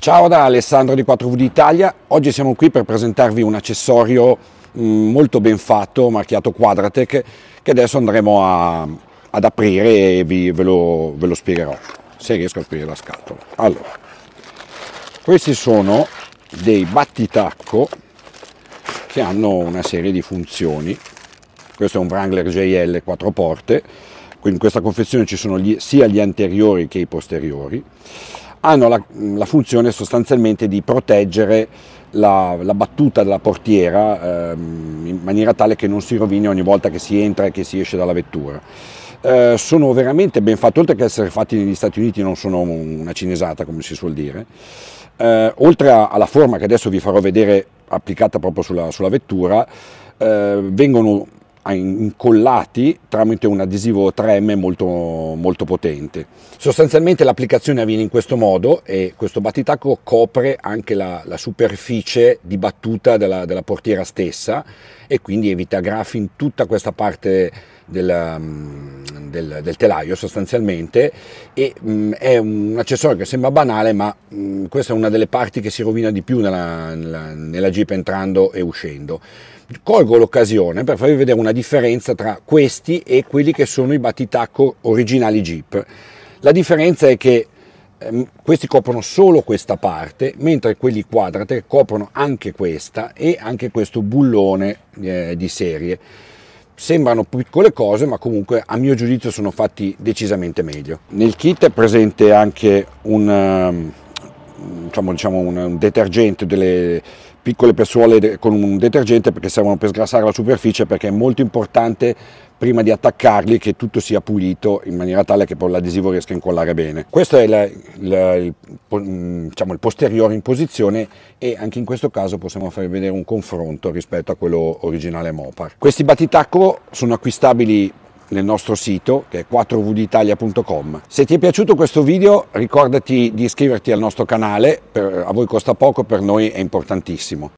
Ciao da Alessandro di 4VD Italia, oggi siamo qui per presentarvi un accessorio mm, molto ben fatto, marchiato Quadratec, che adesso andremo a, ad aprire e vi, ve, lo, ve, lo, spiegherò, se riesco a aprire la scatola. Allora, questi sono dei battitacco che hanno una serie di funzioni. Questo è un Wrangler JL 4 porte, in questa confezione ci sono gli, sia gli anteriori che i posteriori hanno la, la funzione sostanzialmente di proteggere la, la battuta della portiera ehm, in maniera tale che non si rovini ogni volta che si entra e che si esce dalla vettura. Eh, sono veramente ben fatti, oltre che essere fatti negli Stati Uniti non sono una cinesata come si suol dire, eh, oltre a, alla forma che adesso vi farò vedere applicata proprio sulla, sulla vettura, eh, vengono incollati tramite un adesivo 3M molto, molto potente. Sostanzialmente l'applicazione avviene in questo modo e questo battitacco copre anche la, la superficie di battuta della, della, portiera stessa e quindi evita graffi in tutta questa parte della, mm, del, del telaio sostanzialmente e mh, mm, è un accessorio che sembra banale ma mh, mm, questa è una delle parti che si rovina di più nella, nella, nella Jeep entrando e uscendo. Colgo l'occasione per farvi vedere una differenza tra questi e quelli che sono i battitacco originali Jeep. La differenza è che ehm, questi coprono solo questa parte, mentre quelli quadrate coprono anche questa e anche questo bullone eh, di serie. Sembrano piccole cose ma comunque a mio giudizio sono fatti decisamente meglio. Nel kit è presente anche un, ehm, diciamo, diciamo un, detergente, delle piccole persuole con un detergente perché servono per sgrassare la superficie perché è molto importante prima di attaccarli che tutto sia pulito in maniera tale che poi l'adesivo riesca a incollare bene. Questo è il, il, Mm, diciamo, il posteriore in posizione e anche in questo caso possiamo far vedere un confronto rispetto a quello originale Mopar. Questi battitacco sono acquistabili nel nostro sito che è 4vditalia.com. Se ti è piaciuto questo video ricordati di iscriverti al nostro canale, per, a voi costa poco, per noi è importantissimo.